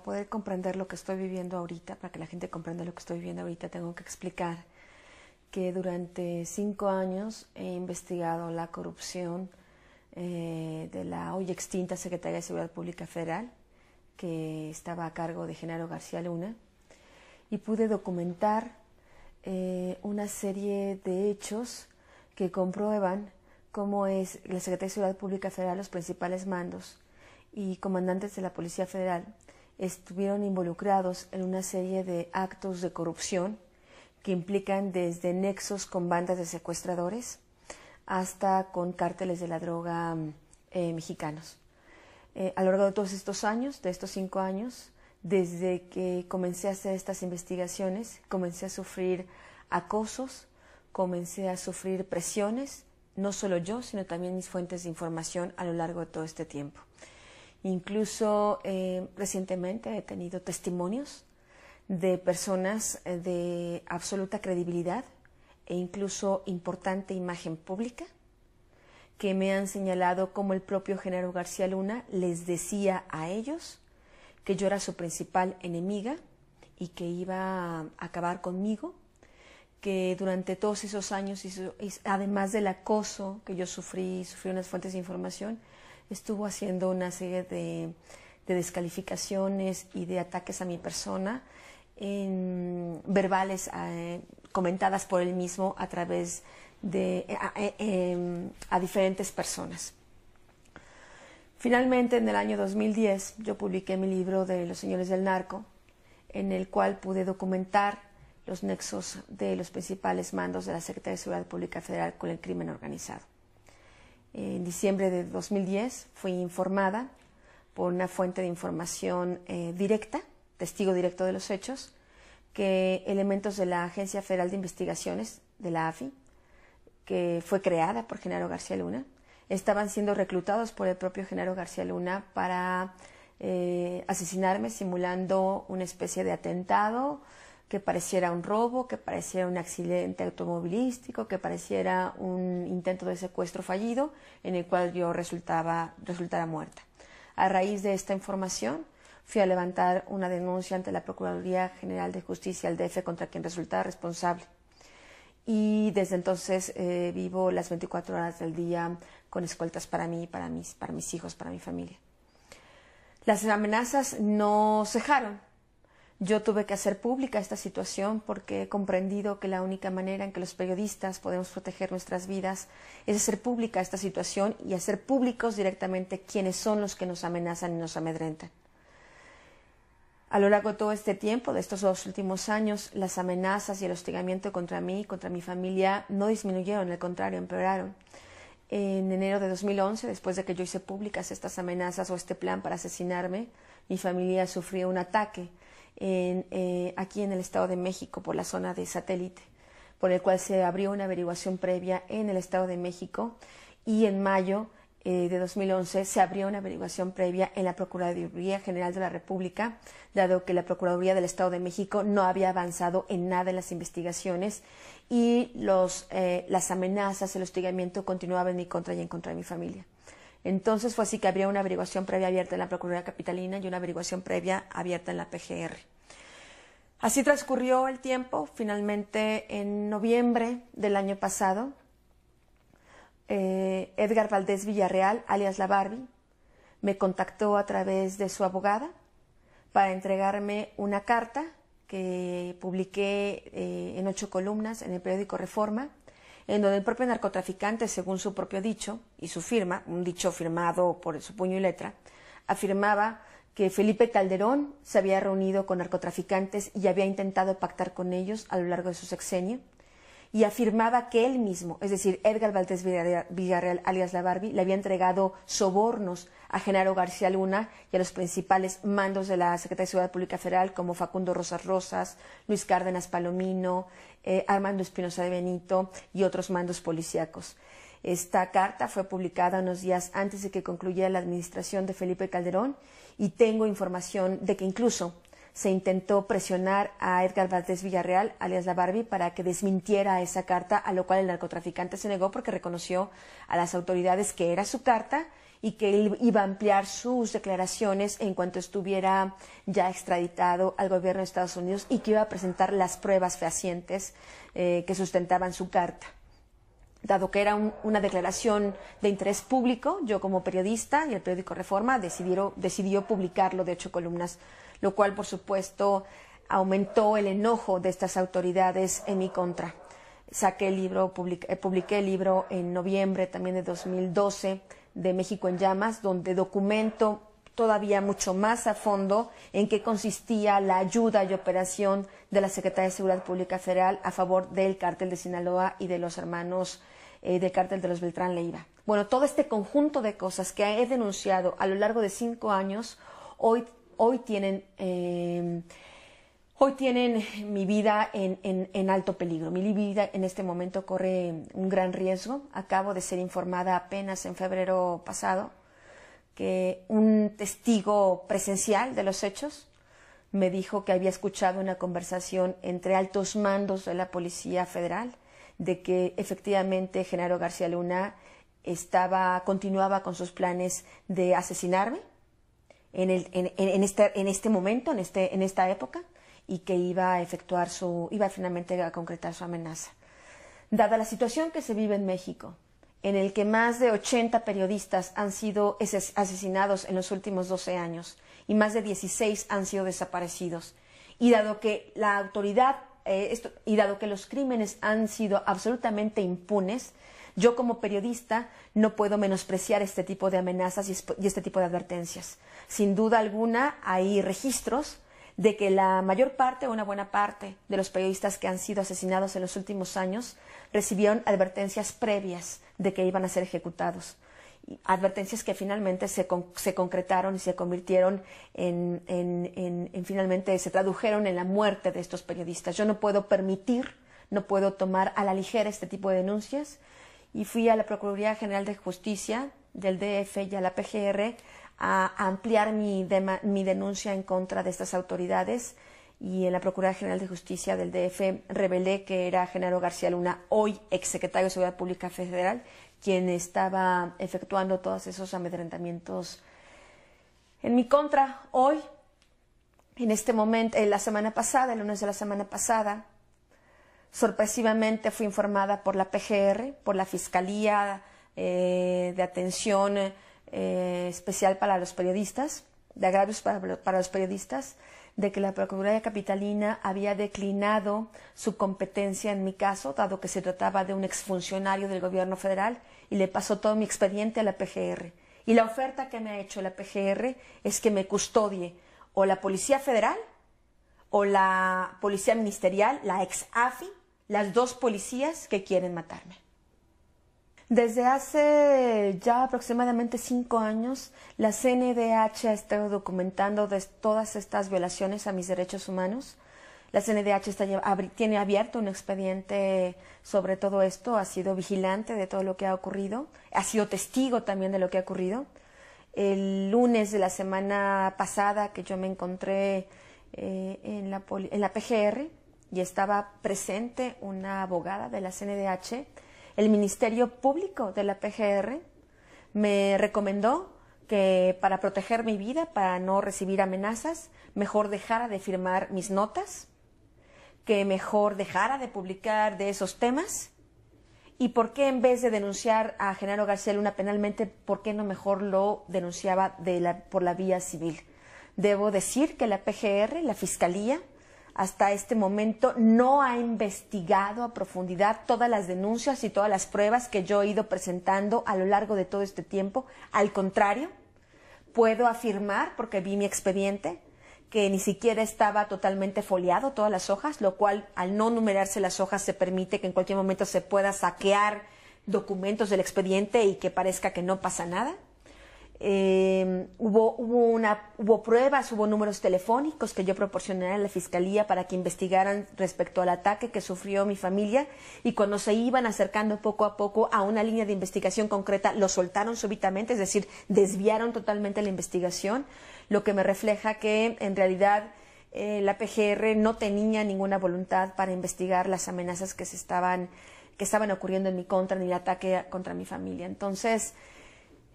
para poder comprender lo que estoy viviendo ahorita, para que la gente comprenda lo que estoy viviendo ahorita, tengo que explicar que durante cinco años he investigado la corrupción eh, de la hoy extinta Secretaría de Seguridad Pública Federal, que estaba a cargo de Genaro García Luna, y pude documentar eh, una serie de hechos que comprueban cómo es la Secretaría de Seguridad Pública Federal, los principales mandos y comandantes de la Policía Federal estuvieron involucrados en una serie de actos de corrupción que implican desde nexos con bandas de secuestradores hasta con cárteles de la droga eh, mexicanos. Eh, a lo largo de todos estos años, de estos cinco años, desde que comencé a hacer estas investigaciones, comencé a sufrir acosos, comencé a sufrir presiones, no solo yo, sino también mis fuentes de información a lo largo de todo este tiempo. Incluso eh, recientemente he tenido testimonios de personas eh, de absoluta credibilidad e incluso importante imagen pública que me han señalado como el propio Genaro García Luna les decía a ellos que yo era su principal enemiga y que iba a acabar conmigo, que durante todos esos años, además del acoso que yo sufrí, sufrí unas fuentes de información, estuvo haciendo una serie de, descalificaciones y de ataques a mi persona, verbales eh, comentadas por él mismo a través de eh, eh, em, a diferentes personas. Finalmente, en el año 2010, yo publiqué mi libro de Los Señores del Narco, en el cual pude documentar los nexos de los principales mandos de la Secretaría de Seguridad Pública Federal con el crimen organizado. En diciembre de 2010 fui informada por una fuente de información eh, directa, testigo directo de los hechos, que elementos de la Agencia Federal de Investigaciones, de la AFI, que fue creada por Genaro García Luna, estaban siendo reclutados por el propio Genaro García Luna para eh, asesinarme simulando una especie de atentado que pareciera un robo, que pareciera un accidente automovilístico, que pareciera un intento de secuestro fallido en el cual yo resultaba, resultara muerta. A raíz de esta información, fui a levantar una denuncia ante la Procuraduría General de Justicia, el DF, contra quien resultaba responsable. Y desde entonces eh, vivo las 24 horas del día con escoltas para mí, para mis, para mis hijos, para mi familia. Las amenazas no cejaron, yo tuve que hacer pública esta situación porque he comprendido que la única manera en que los periodistas podemos proteger nuestras vidas es hacer pública esta situación y hacer públicos directamente quiénes son los que nos amenazan y nos amedrentan. A lo largo de todo este tiempo, de estos dos últimos años, las amenazas y el hostigamiento contra mí, y contra mi familia, no disminuyeron, al contrario, empeoraron. En enero de 2011, después de que yo hice públicas estas amenazas o este plan para asesinarme, mi familia sufrió un ataque eh, aquí en el Estado de México por la zona de satélite, por el cual se abrió una averiguación previa en el Estado de México y en mayo eh, de 2011 se abrió una averiguación previa en la Procuraduría General de la República, dado que la Procuraduría del Estado de México no había avanzado en nada en las investigaciones y eh, las amenazas, el hostigamiento continuaban en mi contra y en contra de mi familia. Entonces fue así que habría una averiguación previa abierta en la Procuraduría Capitalina y una averiguación previa abierta en la PGR. Así transcurrió el tiempo. Finalmente, en noviembre del año pasado, eh, Edgar Valdés Villarreal, alias La Barbie, me contactó a través de su abogada para entregarme una carta que publiqué eh, en ocho columnas en el periódico Reforma en donde el propio narcotraficante, según su propio dicho y su firma, un dicho firmado por su puño y letra, afirmaba que Felipe Calderón se había reunido con narcotraficantes y había intentado pactar con ellos a lo largo de su sexenio, y afirmaba que él mismo, es decir, Edgar Valdés Villarreal, alias La Barbie, le había entregado sobornos a Genaro García Luna y a los principales mandos de la Secretaría de Seguridad Pública Federal, como Facundo Rosas Rosas, Luis Cárdenas Palomino, eh, Armando Espinosa de Benito y otros mandos policíacos. Esta carta fue publicada unos días antes de que concluyera la administración de Felipe Calderón y tengo información de que incluso se intentó presionar a Edgar Valdés Villarreal, alias la Barbie, para que desmintiera esa carta, a lo cual el narcotraficante se negó porque reconoció a las autoridades que era su carta y que él iba a ampliar sus declaraciones en cuanto estuviera ya extraditado al gobierno de Estados Unidos y que iba a presentar las pruebas fehacientes eh, que sustentaban su carta. Dado que era una declaración de interés público, yo como periodista y el periódico Reforma decidió publicarlo de ocho columnas, lo cual, por supuesto, aumentó el enojo de estas autoridades en mi contra. Saqué el libro, eh, publiqué el libro en noviembre también de 2012 de México en Llamas, donde documento todavía mucho más a fondo en qué consistía la ayuda y operación de la Secretaría de Seguridad Pública Federal a favor del cártel de Sinaloa y de los hermanos eh, del cártel de los Beltrán Leiva. Bueno, todo este conjunto de cosas que he denunciado a lo largo de cinco años, hoy, hoy tienen eh, hoy tienen mi vida en, alto peligro. Mi vida en este momento corre un gran riesgo. Acabo de ser informada apenas en febrero pasado que un testigo presencial de los hechos me dijo que había escuchado una conversación entre altos mandos de la Policía Federal de que efectivamente Genaro García Luna estaba, continuaba con sus planes de asesinarme en, el, en este, este, momento, en, este, en esta época y que iba a efectuar su, iba finalmente a concretar su amenaza. Dada la situación que se vive en México, en el que más de 80 periodistas han sido asesinados en los últimos 12 años y más de 16 han sido desaparecidos, y dado que la autoridad eh, esto, y dado que los crímenes han sido absolutamente impunes, yo como periodista no puedo menospreciar este tipo de amenazas y este tipo de advertencias. Sin duda alguna hay registros de que la mayor parte o una buena parte de los periodistas que han sido asesinados en los últimos años recibieron advertencias previas de que iban a ser ejecutados. Advertencias que finalmente se, concretaron y se convirtieron en, en, finalmente se tradujeron en la muerte de estos periodistas. Yo no puedo permitir, no puedo tomar a la ligera este tipo de denuncias y fui a la Procuraduría General de Justicia del DF y a la PGR a ampliar mi, denuncia en contra de estas autoridades y en la Procuraduría General de Justicia del DF revelé que era Genaro García Luna, hoy exsecretario de Seguridad Pública Federal, quien estaba efectuando todos esos amedrentamientos en mi contra hoy, en este momento, en eh, la semana pasada, el lunes de la semana pasada, sorpresivamente fui informada por la PGR, por la Fiscalía eh, de Atención eh, especial para los periodistas, de agravios para, los periodistas, de que la Procuraduría Capitalina había declinado su competencia en mi caso, dado que se trataba de un exfuncionario del gobierno federal, y le pasó todo mi expediente a la PGR. Y la oferta que me ha hecho la PGR es que me custodie o la Policía Federal o la Policía Ministerial, la ex AFI, las dos policías que quieren matarme. Desde hace ya aproximadamente cinco años, la CNDH ha estado documentando de todas estas violaciones a mis derechos humanos. La CNDH tiene abierto un expediente sobre todo esto, ha sido vigilante de todo lo que ha ocurrido, ha sido testigo también de lo que ha ocurrido. El lunes de la semana pasada que yo me encontré eh, en, la en la PGR y estaba presente una abogada de la CNDH, el Ministerio Público de la PGR me recomendó que para proteger mi vida, para no recibir amenazas, mejor dejara de firmar mis notas, que mejor dejara de publicar de esos temas. ¿Y por qué en vez de denunciar a Genaro García Luna penalmente, por qué no mejor lo denunciaba de por la vía civil? Debo decir que la PGR, la Fiscalía, hasta este momento no ha investigado a profundidad todas las denuncias y todas las pruebas que yo he ido presentando a lo largo de todo este tiempo. Al contrario, puedo afirmar, porque vi mi expediente, que ni siquiera estaba totalmente foliado todas las hojas, lo cual al no numerarse las hojas se permite que en cualquier momento se pueda saquear documentos del expediente y que parezca que no pasa nada. Em, hubo, una, hubo pruebas, hubo números telefónicos que yo proporcioné a la fiscalía para que investigaran respecto al ataque que sufrió mi familia y cuando se iban acercando poco a poco a una línea de investigación concreta, lo soltaron súbitamente, es decir, desviaron totalmente la investigación, lo que me refleja que en realidad eh, la PGR no tenía ninguna voluntad para investigar las amenazas que se estaban que estaban ocurriendo en mi contra ni el ataque contra mi familia. Entonces,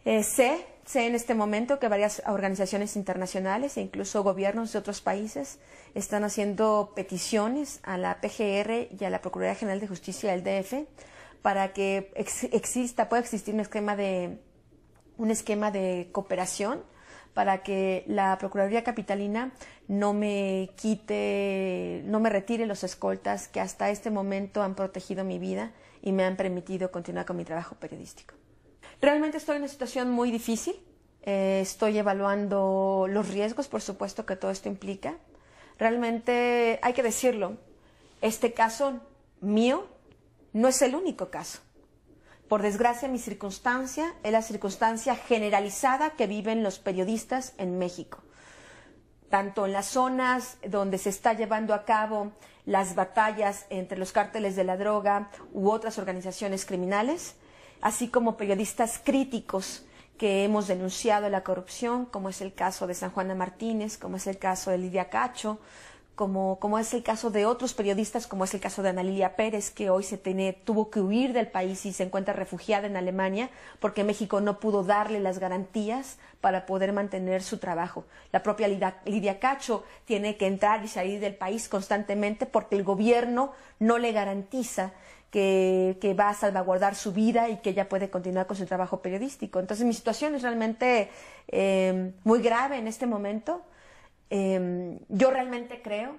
eh, sé, sé en este momento que varias organizaciones internacionales e incluso gobiernos de otros países están haciendo peticiones a la PGR y a la Procuraduría General de Justicia del DF para que exista, pueda existir un esquema de un esquema de cooperación para que la Procuraduría Capitalina no me quite, no me retire los escoltas que hasta este momento han protegido mi vida y me han permitido continuar con mi trabajo periodístico. Realmente estoy en una situación muy difícil. Eh, estoy evaluando los riesgos, por supuesto, que todo esto implica. Realmente hay que decirlo, este caso mío no es el único caso. Por desgracia, mi circunstancia es la circunstancia generalizada que viven los periodistas en México. Tanto en las zonas donde se está llevando a cabo las batallas entre los cárteles de la droga u otras organizaciones criminales, así como periodistas críticos que hemos denunciado la corrupción, como es el caso de San Juana Martínez, como es el caso de Lidia Cacho, como, como es el caso de otros periodistas, como es el caso de Ana Lilia Pérez, que hoy se tiene, tuvo que huir del país y se encuentra refugiada en Alemania porque México no pudo darle las garantías para poder mantener su trabajo. La propia Lidia Cacho tiene que entrar y salir del país constantemente porque el gobierno no le garantiza que, va a salvaguardar su vida y que ella puede continuar con su trabajo periodístico. Entonces mi situación es realmente em, muy grave en este momento. Em, yo realmente creo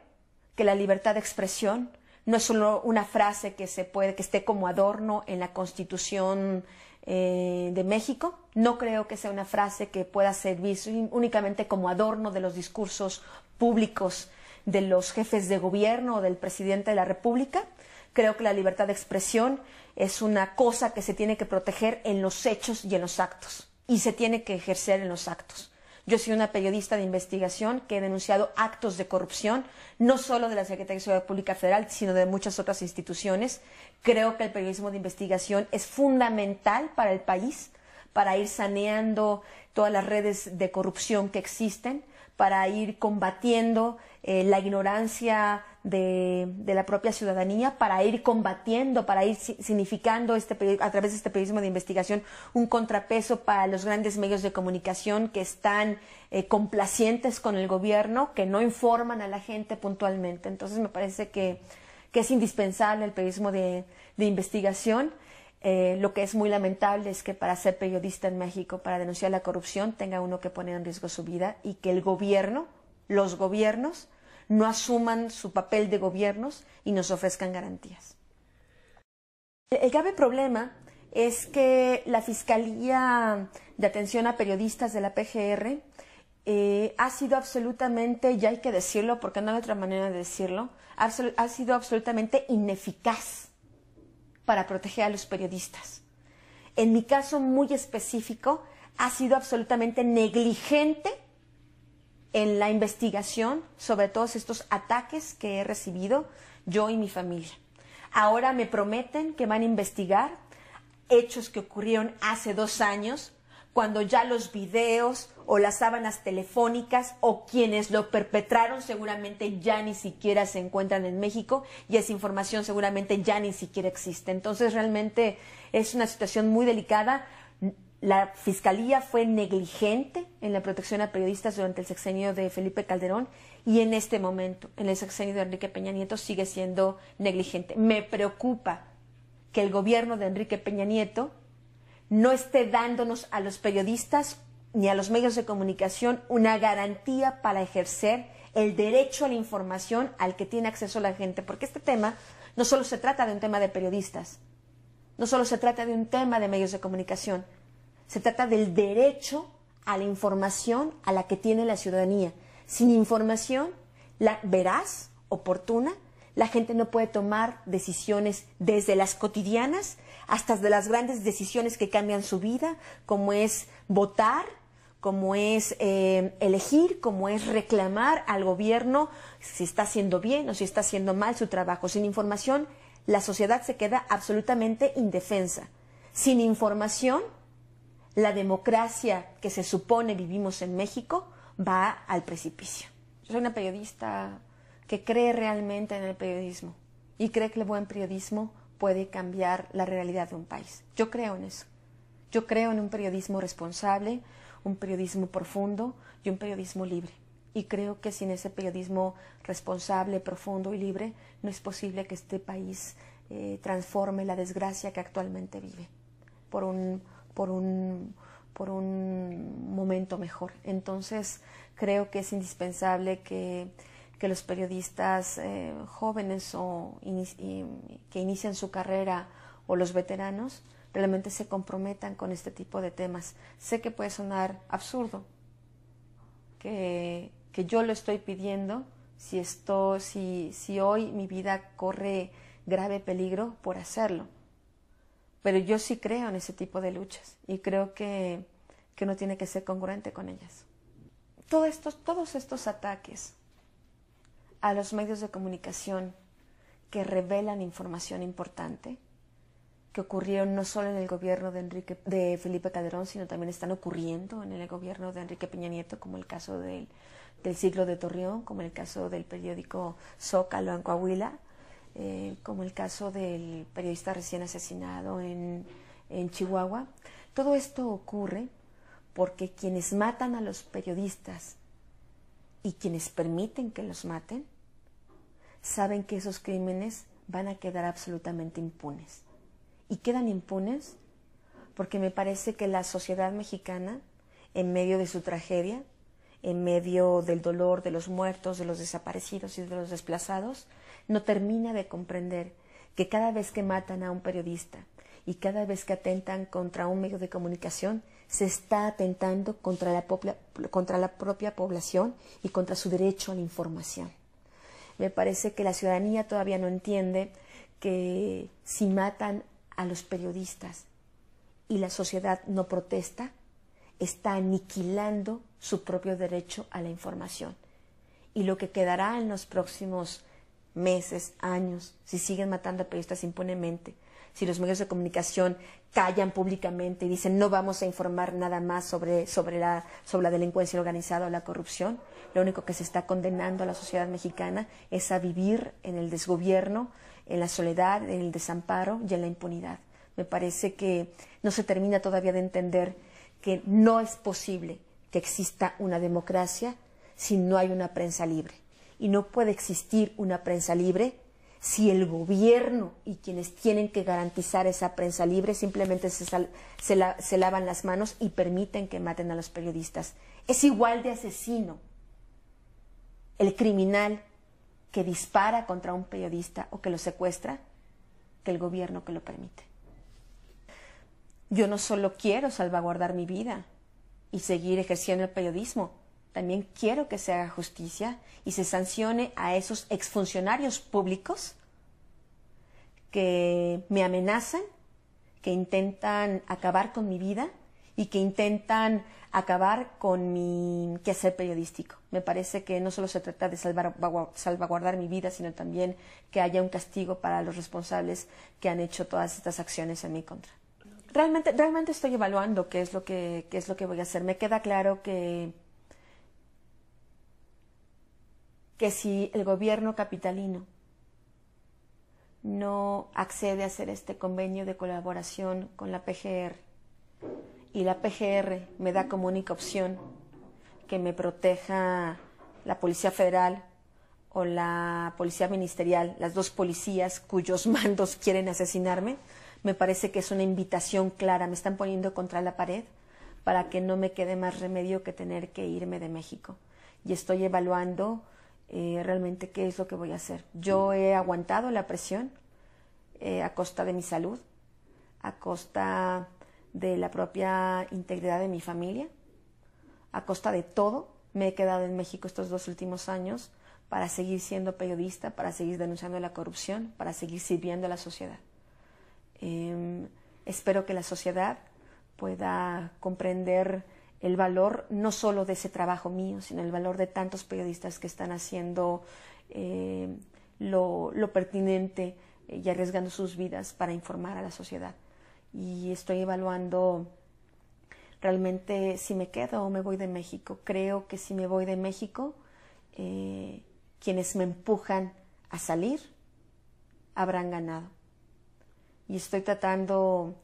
que la libertad de expresión no es solo una frase que se puede que esté como adorno en la Constitución eh, de México. No creo que sea una frase que pueda servir únicamente como adorno de los discursos públicos de los jefes de gobierno o del presidente de la República. Creo que la libertad de expresión es una cosa que se tiene que proteger en los hechos y en los actos, y se tiene que ejercer en los actos. Yo soy una periodista de investigación que he denunciado actos de corrupción, no solo de la Secretaría de Seguridad Pública Federal, sino de muchas otras instituciones. Creo que el periodismo de investigación es fundamental para el país, para ir saneando todas las redes de corrupción que existen, para ir combatiendo eh, la ignorancia de, la propia ciudadanía para ir combatiendo, para ir significando este, a través de este periodismo de investigación un contrapeso para los grandes medios de comunicación que están eh, complacientes con el gobierno, que no informan a la gente puntualmente. Entonces me parece que, que es indispensable el periodismo de, de investigación. Eh, lo que es muy lamentable es que para ser periodista en México, para denunciar la corrupción, tenga uno que poner en riesgo su vida y que el gobierno, los gobiernos, no asuman su papel de gobiernos y nos ofrezcan garantías. El grave problema es que la Fiscalía de Atención a Periodistas de la PGR eh, ha sido absolutamente, y hay que decirlo porque no hay otra manera de decirlo, ha sido absolutamente ineficaz para proteger a los periodistas. En mi caso muy específico, ha sido absolutamente negligente en la investigación sobre todos estos ataques que he recibido yo y mi familia. Ahora me prometen que van a investigar hechos que ocurrieron hace dos años, cuando ya los videos o las sábanas telefónicas o quienes lo perpetraron seguramente ya ni siquiera se encuentran en México y esa información seguramente ya ni siquiera existe. Entonces realmente es una situación muy delicada la Fiscalía fue negligente en la protección a periodistas durante el sexenio de Felipe Calderón y en este momento, en el sexenio de Enrique Peña Nieto, sigue siendo negligente. Me preocupa que el gobierno de Enrique Peña Nieto no esté dándonos a los periodistas ni a los medios de comunicación una garantía para ejercer el derecho a la información al que tiene acceso la gente, porque este tema no solo se trata de un tema de periodistas, no solo se trata de un tema de medios de comunicación, se trata del derecho a la información a la que tiene la ciudadanía. Sin información la veraz, oportuna, la gente no puede tomar decisiones desde las cotidianas hasta las grandes decisiones que cambian su vida, como es votar, como es eh, elegir, como es reclamar al gobierno si está haciendo bien o si está haciendo mal su trabajo. Sin información, la sociedad se queda absolutamente indefensa. Sin información, la democracia que se supone vivimos en México va al precipicio. Yo soy una periodista que cree realmente en el periodismo y cree que el buen periodismo puede cambiar la realidad de un país. Yo creo en eso. Yo creo en un periodismo responsable, un periodismo profundo y un periodismo libre. Y creo que sin ese periodismo responsable, profundo y libre, no es posible que este país eh, transforme la desgracia que actualmente vive por un por un, por un momento mejor. Entonces, creo que es indispensable que, los periodistas eh, jóvenes o que inician su carrera o los veteranos realmente se comprometan con este tipo de temas. Sé que puede sonar absurdo, que, que yo lo estoy pidiendo, si, esto, si, si hoy mi vida corre grave peligro por hacerlo pero yo sí creo en ese tipo de luchas y creo que, que uno tiene que ser congruente con ellas. todos estos ataques a los medios de comunicación que revelan información importante, que ocurrieron no solo en el gobierno de, Enrique, de Felipe Calderón, sino también están ocurriendo en el gobierno de Enrique Peña Nieto, como el caso del, del siglo de Torreón, como el caso del periódico Zócalo en Coahuila, eh, como el caso del periodista recién asesinado en, en Chihuahua. Todo esto ocurre porque quienes matan a los periodistas y quienes permiten que los maten, saben que esos crímenes van a quedar absolutamente impunes. Y quedan impunes porque me parece que la sociedad mexicana, en medio de su tragedia, en medio del dolor de los muertos, de los desaparecidos y de los desplazados, no termina de comprender que cada vez que matan a un periodista y cada vez que atentan contra un medio de comunicación, se está atentando contra la, contra la propia población y contra su derecho a la información. Me parece que la ciudadanía todavía no entiende que si matan a los periodistas y la sociedad no protesta, está aniquilando su propio derecho a la información. Y lo que quedará en los próximos meses, años, si siguen matando a periodistas impunemente, si los medios de comunicación callan públicamente y dicen no vamos a informar nada más sobre, la, sobre la delincuencia organizada o la corrupción, lo único que se está condenando a la sociedad mexicana es a vivir en el desgobierno, en la soledad, en el desamparo y en la impunidad. Me parece que no se termina todavía de entender que no es posible que exista una democracia si no hay una prensa libre y no puede existir una prensa libre si el gobierno y quienes tienen que garantizar esa prensa libre simplemente se, lavan las manos y permiten que maten a los periodistas. Es igual de asesino el criminal que dispara contra un periodista o que lo secuestra que el gobierno que lo permite. Yo no solo quiero salvaguardar mi vida y seguir ejerciendo el periodismo, también quiero que se haga justicia y se sancione a esos exfuncionarios públicos que me amenazan, que intentan acabar con mi vida y que intentan acabar con mi quehacer periodístico. Me parece que no solo se trata de salvaguardar mi vida, sino también que haya un castigo para los responsables que han hecho todas estas acciones en mi contra. Realmente, realmente estoy evaluando qué es lo que, qué es lo que voy a hacer. Me queda claro que que si el gobierno capitalino no accede a hacer este convenio de colaboración con la PGR y la PGR me da como única opción que me proteja la Policía Federal o la Policía Ministerial, las dos policías cuyos mandos quieren asesinarme, me parece que es una invitación clara, me están poniendo contra la pared para que no me quede más remedio que tener que irme de México. Y estoy evaluando eh, realmente qué es lo que voy a hacer. Yo mm. he aguantado la presión eh, a costa de mi salud, a costa de la propia integridad de mi familia, a costa de todo. Me he quedado en México estos dos últimos años para seguir siendo periodista, para seguir denunciando la corrupción, para seguir sirviendo a la sociedad. Em, espero que la sociedad pueda comprender el valor no solo de ese trabajo mío, sino el valor de tantos periodistas que están haciendo eh, lo, pertinente eh, y arriesgando sus vidas para informar a la sociedad. Y estoy evaluando realmente si me quedo o me voy de México. Creo que si me voy de México, eh, quienes me empujan a salir habrán ganado. Y estoy tratando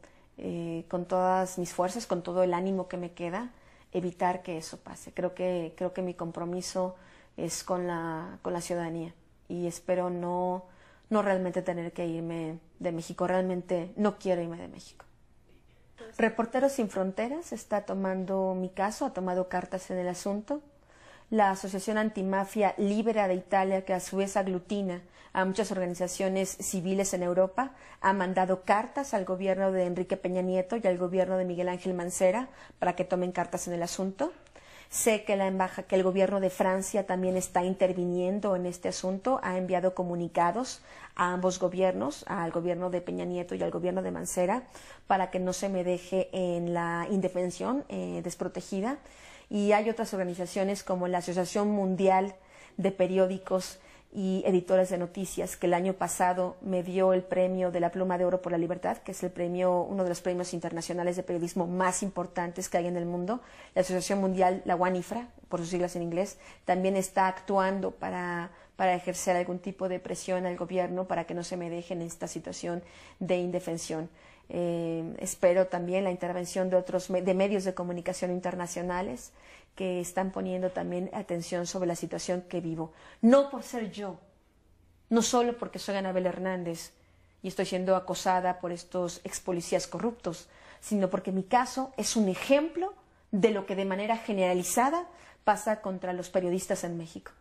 con todas mis fuerzas, con todo el ánimo que me queda, evitar que eso pase. Creo que, creo que mi compromiso es con la, con la ciudadanía y espero no, no realmente tener que irme de México. Realmente no quiero irme de México. Reporteros sin Fronteras está tomando mi caso, ha tomado cartas en el asunto la Asociación Antimafia Libera de Italia, que a su vez aglutina a muchas organizaciones civiles en Europa, ha mandado cartas al gobierno de Enrique Peña Nieto y al gobierno de Miguel Ángel Mancera para que tomen cartas en el asunto. Sé que, la que el gobierno de Francia también está interviniendo en este asunto, ha enviado comunicados a ambos gobiernos, al gobierno de Peña Nieto y al gobierno de Mancera, para que no se me deje en la indefensión eh, desprotegida y hay otras organizaciones como la Asociación Mundial de Periódicos y editores de noticias que el año pasado me dio el premio de la Pluma de Oro por la Libertad, que es el premio, uno de los premios internacionales de periodismo más importantes que hay en el mundo. La Asociación Mundial, la WANIFRA, por sus siglas en inglés, también está actuando para, para ejercer algún tipo de presión al gobierno para que no se me deje en esta situación de indefensión. Eh, espero también la intervención de otros de medios de comunicación internacionales que están poniendo también atención sobre la situación que vivo. No por ser yo, no solo porque soy Anabel Hernández y estoy siendo acosada por estos ex policías corruptos, sino porque mi caso es un ejemplo de lo que de manera generalizada pasa contra los periodistas en México.